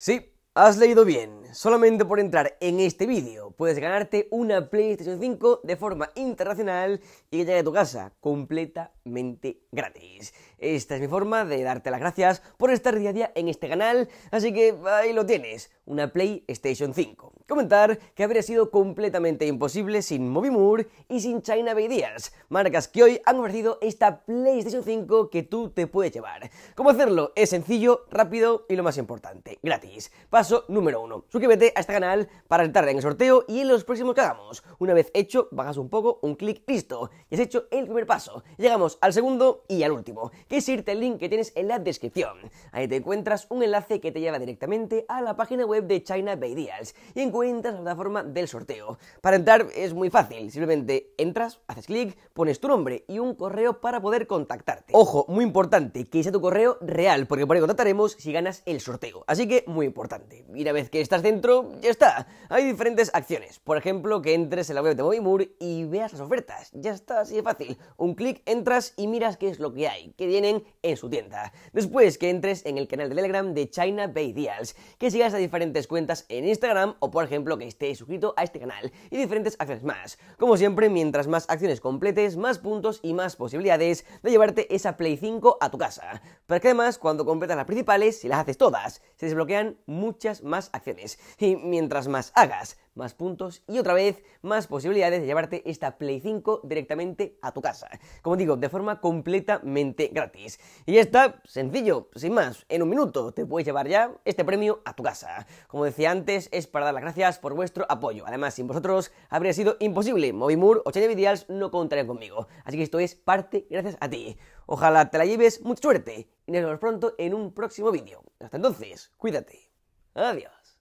Sí, has leído bien. Solamente por entrar en este vídeo puedes ganarte una PlayStation 5 de forma internacional y que llegue a tu casa completamente gratis. Esta es mi forma de darte las gracias por estar día a día en este canal, así que ahí lo tienes, una PlayStation 5. Comentar que habría sido completamente imposible sin Movimur y sin China Bay Ideas, marcas que hoy han ofrecido esta PlayStation 5 que tú te puedes llevar. ¿Cómo hacerlo? Es sencillo, rápido y lo más importante, gratis. Paso número 1. Suscríbete a este canal para entrar en el sorteo y en los próximos que hagamos. Una vez hecho, bajas un poco, un clic, listo. Y has hecho el primer paso. Llegamos al segundo y al último, que es irte al link que tienes en la descripción. Ahí te encuentras un enlace que te lleva directamente a la página web de China Bay Deals y encuentras la plataforma del sorteo. Para entrar es muy fácil, simplemente entras, haces clic, pones tu nombre y un correo para poder contactarte. Ojo, muy importante, que sea tu correo real, porque por ahí contactaremos si ganas el sorteo. Así que muy importante. Y una vez que estás dentro, ya está. Hay diferentes acciones por ejemplo, que entres en la web de Movimur y veas las ofertas. Ya está, así de fácil. Un clic, entras y miras qué es lo que hay, qué tienen en su tienda. Después, que entres en el canal de Telegram de China Bay Deals, que sigas a diferentes cuentas en Instagram o, por ejemplo, que estés suscrito a este canal y diferentes acciones más. Como siempre, mientras más acciones completes, más puntos y más posibilidades de llevarte esa Play 5 a tu casa. Pero que además, cuando completas las principales, si las haces todas, se desbloquean muchas más acciones. Y mientras más hagas, más puntos y otra vez más posibilidades de llevarte esta Play 5 directamente a tu casa. Como digo, de forma completamente gratis. Y ya está, sencillo, sin más, en un minuto te puedes llevar ya este premio a tu casa. Como decía antes, es para dar las gracias por vuestro apoyo. Además, sin vosotros habría sido imposible. Movimur o Videals no contarían conmigo. Así que esto es parte gracias a ti. Ojalá te la lleves mucha suerte y nos vemos pronto en un próximo vídeo. Hasta entonces, cuídate. Adiós.